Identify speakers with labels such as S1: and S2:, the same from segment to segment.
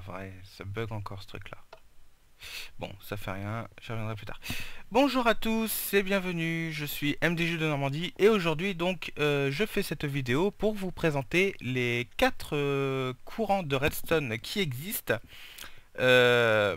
S1: vrai, ça bug encore ce truc là. Bon, ça fait rien, je reviendrai plus tard. Bonjour à tous et bienvenue, je suis MDJ de Normandie et aujourd'hui donc euh, je fais cette vidéo pour vous présenter les 4 euh, courants de redstone qui existent. Euh,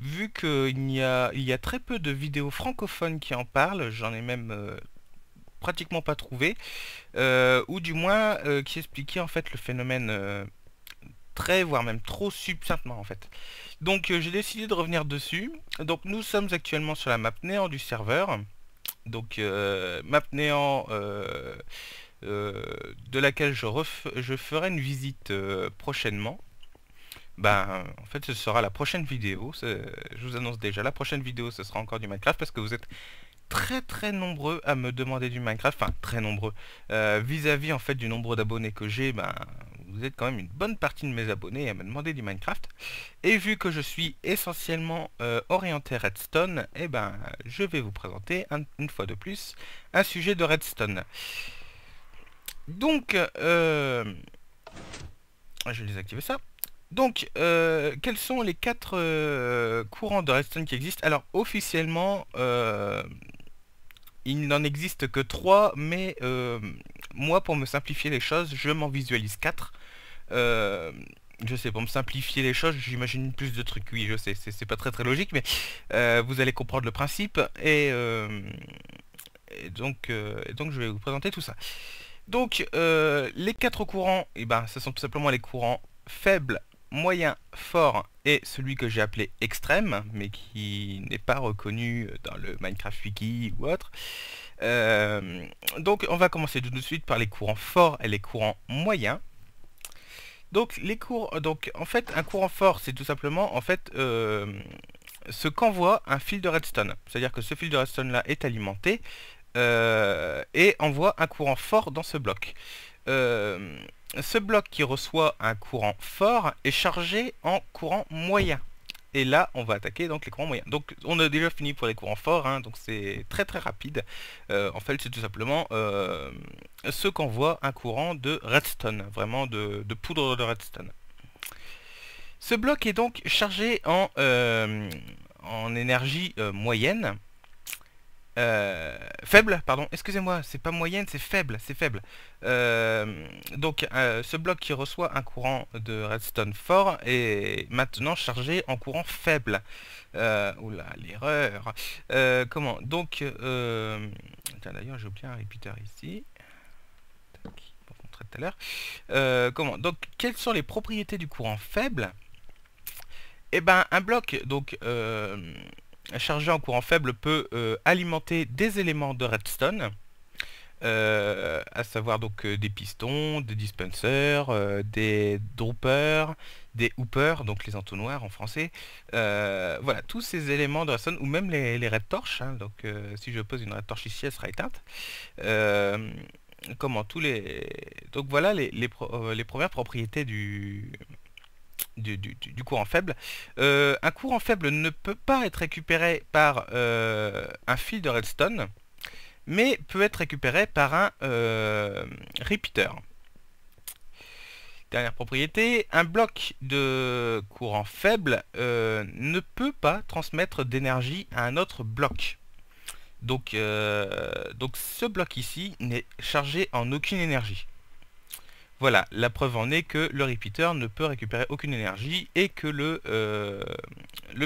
S1: vu qu'il y, a, il y a très peu de vidéos francophones qui en parlent, j'en ai même pratiquement pas trouvé, ou du moins qui expliquaient en fait le phénomène très, voire même trop succinctement en fait. Donc euh, j'ai décidé de revenir dessus. Donc nous sommes actuellement sur la map néant du serveur. Donc euh, map néant euh, de laquelle je, ferai une visite prochainement. Ben, en fait, ce sera la prochaine vidéo. Je vous annonce déjà, la prochaine vidéo, ce sera encore du Minecraft parce que vous êtes très très nombreux à me demander du Minecraft. Enfin, très nombreux. Vis-à-vis, -vis, en fait, du nombre d'abonnés que j'ai, ben, vous êtes quand même une bonne partie de mes abonnés à me demander du Minecraft. Et vu que je suis essentiellement euh, orienté redstone, eh ben, je vais vous présenter une fois de plus un sujet de redstone. Donc, euh, je vais désactiver ça. Donc, euh, quels sont les quatre courants de redstone qui existent Alors, officiellement, il n'en existe que trois, mais moi, pour me simplifier les choses, je m'en visualise quatre. Euh, je sais, pour me simplifier les choses, j'imagine plus de trucs, oui, je sais, c'est pas très très logique, mais euh, vous allez comprendre le principe, et, euh, donc, donc je vais vous présenter tout ça. Donc, les quatre courants, et eh ben, ce sont tout simplement les courants faibles, moyens, forts, et celui que j'ai appelé extrême, mais qui n'est pas reconnu dans le Minecraft Wiki ou autre. donc on va commencer tout de suite par les courants forts et les courants moyens. Donc les cours, euh, donc en fait un courant fort c'est tout simplement en fait euh, ce qu'envoie un fil de redstone. C'est-à-dire que ce fil de redstone là est alimenté euh, et envoie un courant fort dans ce bloc. ce bloc qui reçoit un courant fort est chargé en courant moyen. Et là, on va attaquer donc les courants moyens. Donc on a déjà fini pour les courants forts, hein, donc c'est très très rapide. Euh, en fait, c'est tout simplement euh, ce qu'envoie un courant de redstone, vraiment de, poudre de redstone. Ce bloc est donc chargé en, euh, en énergie moyenne. Euh, faible, pardon, excusez-moi, c'est pas moyenne, c'est faible, c'est faible. Euh, donc euh, ce bloc qui reçoit un courant de redstone fort est maintenant chargé en courant faible. oula, l'erreur. comment Donc, d'ailleurs j'ai oublié un repeater ici. Pour montrer tout à l'heure. comment Donc, quelles sont les propriétés du courant faible Eh ben, un bloc, donc chargé en courant faible peut euh, alimenter des éléments de redstone, euh, à savoir donc euh, des pistons, des dispensers, des droppers, des hoopers, donc les entonnoirs en français. voilà, tous ces éléments de redstone, ou même les, les red torches, hein, donc si je pose une red torche ici, elle sera éteinte. comment tous les... Donc voilà les, les premières propriétés du, du, courant faible. Euh, un courant faible ne peut pas être récupéré par euh, un fil de redstone, mais peut être récupéré par un euh, repeater. Dernière propriété, un bloc de courant faible ne peut pas transmettre d'énergie à un autre bloc. Donc, donc ce bloc ici n'est chargé en aucune énergie. Voilà, la preuve en est que le repeater ne peut récupérer aucune énergie et que le, euh,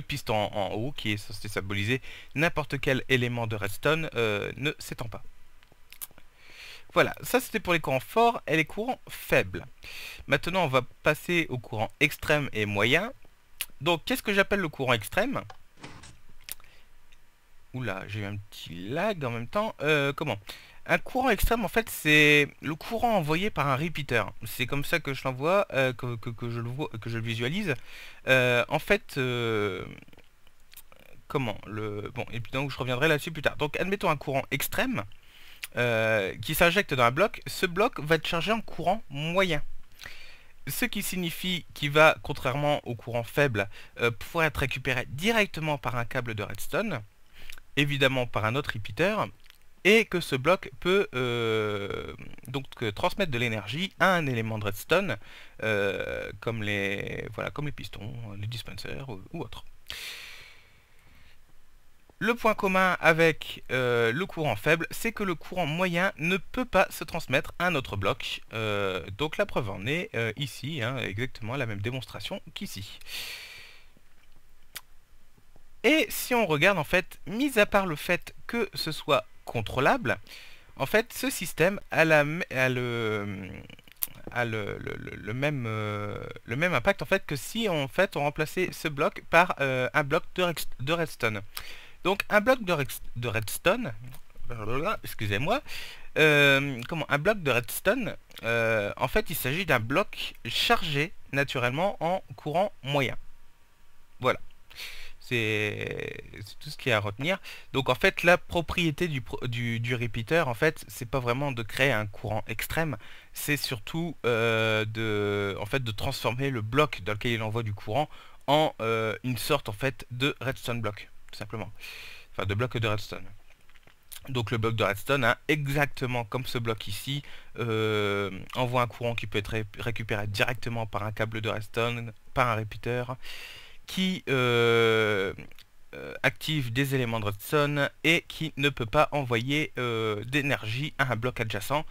S1: piston en, haut, qui est censé symboliser n'importe quel élément de redstone, euh, ne s'étend pas. Voilà, ça c'était pour les courants forts et les courants faibles. Maintenant, on va passer aux courants extrêmes et moyens. Donc, qu'est-ce que j'appelle le courant extrême Oula, j'ai eu un petit lag en même temps. Euh, comment un courant extrême, en fait, c'est le courant envoyé par un repeater. C'est comme ça que je l'envoie, euh, que, je le vois, que je le visualise. Euh, en fait, euh, comment le Bon, et puis donc je reviendrai là-dessus plus tard. Donc, admettons un courant extrême qui s'injecte dans un bloc. Ce bloc va être chargé en courant moyen. Ce qui signifie qu'il va, contrairement au courant faible, pouvoir être récupéré directement par un câble de redstone, évidemment par un autre repeater, et que ce bloc peut euh, donc transmettre de l'énergie à un élément de redstone euh, comme les voilà comme les pistons, les dispensers ou, autres. Le point commun avec euh, le courant faible, c'est que le courant moyen ne peut pas se transmettre à un autre bloc. donc la preuve en est ici, hein, exactement la même démonstration qu'ici. Et si on regarde en fait, mis à part le fait que ce soit contrôlable, en fait, ce système a, la, le, le, même, euh, le même impact en fait que si en fait on remplaçait ce bloc par euh, un bloc de, redstone. Donc un bloc de, redstone, excusez-moi, euh, comment un bloc de redstone, en fait il s'agit d'un bloc chargé naturellement en courant moyen. Voilà. C'est tout ce qu'il y a à retenir. Donc en fait, la propriété du, du, repeater, en fait, c'est pas vraiment de créer un courant extrême, c'est surtout euh, de, en fait, de transformer le bloc dans lequel il envoie du courant en euh, une sorte en fait de redstone bloc, tout simplement. Enfin, de bloc de redstone. Donc le bloc de redstone, exactement comme ce bloc ici, euh, envoie un courant qui peut être récupéré directement par un câble de redstone, par un repeater, qui euh, euh, active des éléments de Redstone et qui ne peut pas envoyer euh, d'énergie à un bloc adjacent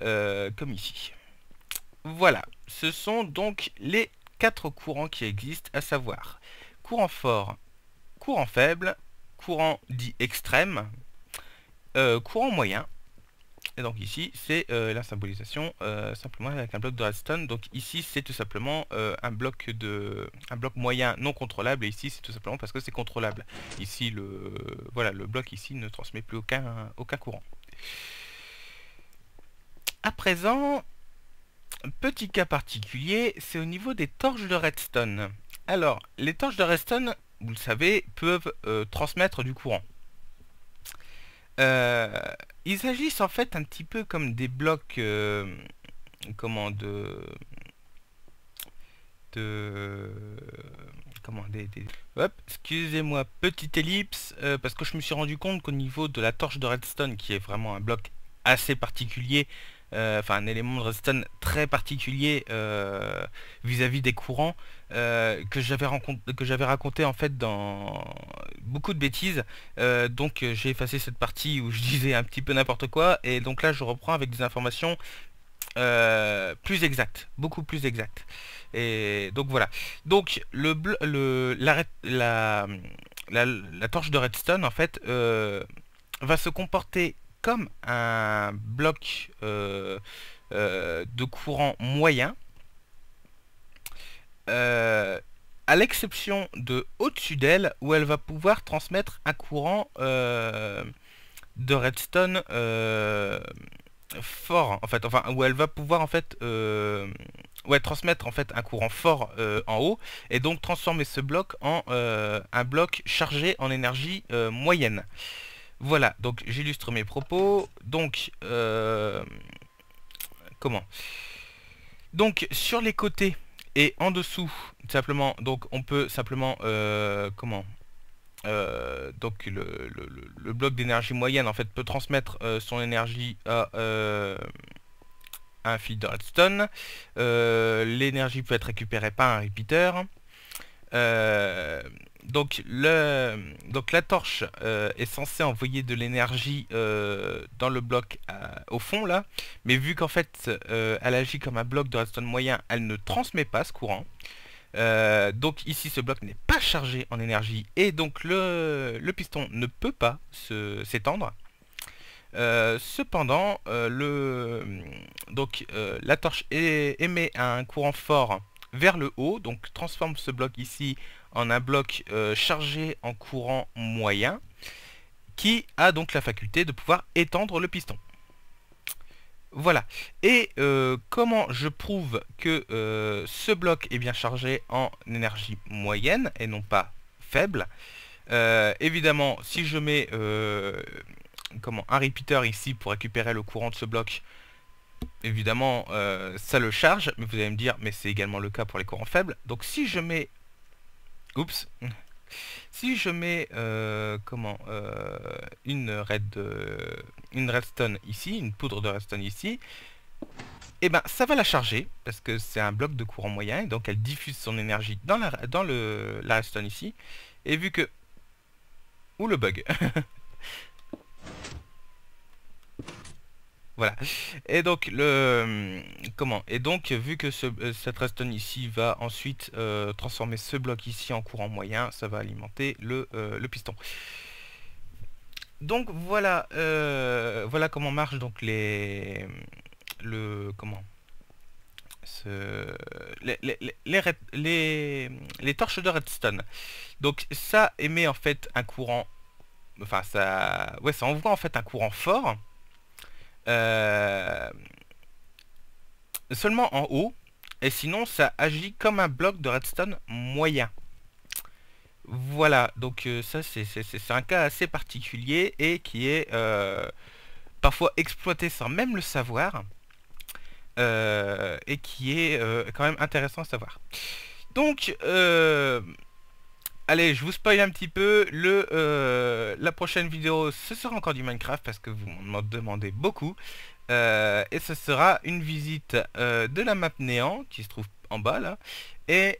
S1: comme ici. Voilà, ce sont donc les quatre courants qui existent, à savoir courant fort, courant faible, courant dit extrême, courant moyen et donc ici, c'est euh, la symbolisation euh, simplement avec un bloc de redstone. Donc ici, c'est tout simplement euh, un, bloc de, un bloc moyen non contrôlable. Et ici, c'est tout simplement parce que c'est contrôlable. Ici, le, voilà, le bloc ici ne transmet plus aucun, aucun courant. À présent, petit cas particulier, c'est au niveau des torches de redstone. Alors, les torches de redstone, vous le savez, peuvent transmettre du courant. Euh, ils agissent en fait un petit peu comme des blocs euh, comment de de comment des, hop excusez-moi petite ellipse euh, parce que je me suis rendu compte qu'au niveau de la torche de redstone qui est vraiment un bloc assez particulier euh, enfin un élément de redstone très particulier euh, vis-à-vis des courants euh, que j'avais que j'avais raconté en fait dans beaucoup de bêtises. donc j'ai effacé cette partie où je disais un petit peu n'importe quoi et donc là je reprends avec des informations plus exactes, beaucoup plus exactes Et donc voilà. Donc le, le la, la, la, torche de redstone en fait va se comporter comme un bloc euh, euh, de courant moyen, euh, à l'exception de au-dessus d'elle, où elle va pouvoir transmettre un courant de redstone fort, en fait, enfin, où elle va pouvoir, en fait, ouais, transmettre, en fait, un courant fort en haut, et donc transformer ce bloc en un bloc chargé en énergie moyenne. Voilà, donc j'illustre mes propos. Donc, euh, comment Donc, sur les côtés et en dessous, simplement, donc on peut simplement, euh, comment euh, donc le, bloc d'énergie moyenne en fait peut transmettre euh, son énergie à un fil de redstone. L'énergie peut être récupérée par un repeater donc, la torche euh, est censée envoyer de l'énergie euh, dans le bloc au fond là, mais vu qu'en fait euh, elle agit comme un bloc de redstone moyen, elle ne transmet pas ce courant. donc ici ce bloc n'est pas chargé en énergie et donc le, piston ne peut pas s'étendre. cependant, donc, la torche émet un courant fort vers le haut. Donc transforme ce bloc ici en un bloc euh, chargé en courant moyen qui a donc la faculté de pouvoir étendre le piston. Voilà. Et euh, comment je prouve que euh, ce bloc est bien chargé en énergie moyenne et non pas faible Évidemment, si je mets comment, un repeater ici pour récupérer le courant de ce bloc, évidemment, euh, ça le charge, mais vous allez me dire, mais c'est également le cas pour les courants faibles. Donc si je mets... Oups Si je mets, euh, comment, euh, une, red, une redstone ici, une poudre de redstone ici, et eh ben ça va la charger, parce que c'est un bloc de courant moyen, et donc elle diffuse son énergie dans la, dans le, la redstone ici, et vu que... Où le bug Voilà. Et donc, le hum, comment Et donc, vu que euh, cette redstone ici va ensuite euh, transformer ce bloc ici en courant moyen, ça va alimenter le, euh, piston. Donc voilà, voilà comment marche donc les hum, le comment ce, hum, les torches de redstone. Donc ça émet en fait un courant, enfin ça, ouais ça envoie en fait un courant fort euh, seulement en haut. Et sinon, ça agit comme un bloc de redstone moyen. Voilà, donc euh, ça c'est un cas assez particulier et qui est euh, parfois exploité sans même le savoir. et qui est quand même intéressant à savoir. Donc, Allez, je vous spoil un petit peu. Le, euh, la prochaine vidéo, ce sera encore du Minecraft parce que vous m'en demandez beaucoup. Euh, et ce sera une visite euh, de la map néant qui se trouve en bas là et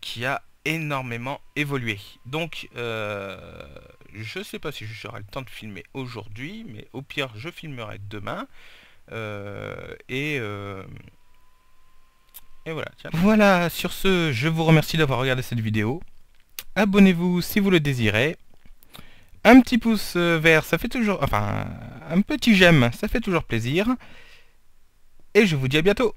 S1: qui a énormément évolué. Donc, je sais pas si je serai le temps de filmer aujourd'hui, mais au pire, je filmerai demain. et et voilà, Voilà, sur ce, je vous remercie d'avoir regardé cette vidéo. Abonnez-vous si vous le désirez. Un petit pouce euh, vert, ça fait toujours... Enfin, un petit j'aime, ça fait toujours plaisir. Et je vous dis à bientôt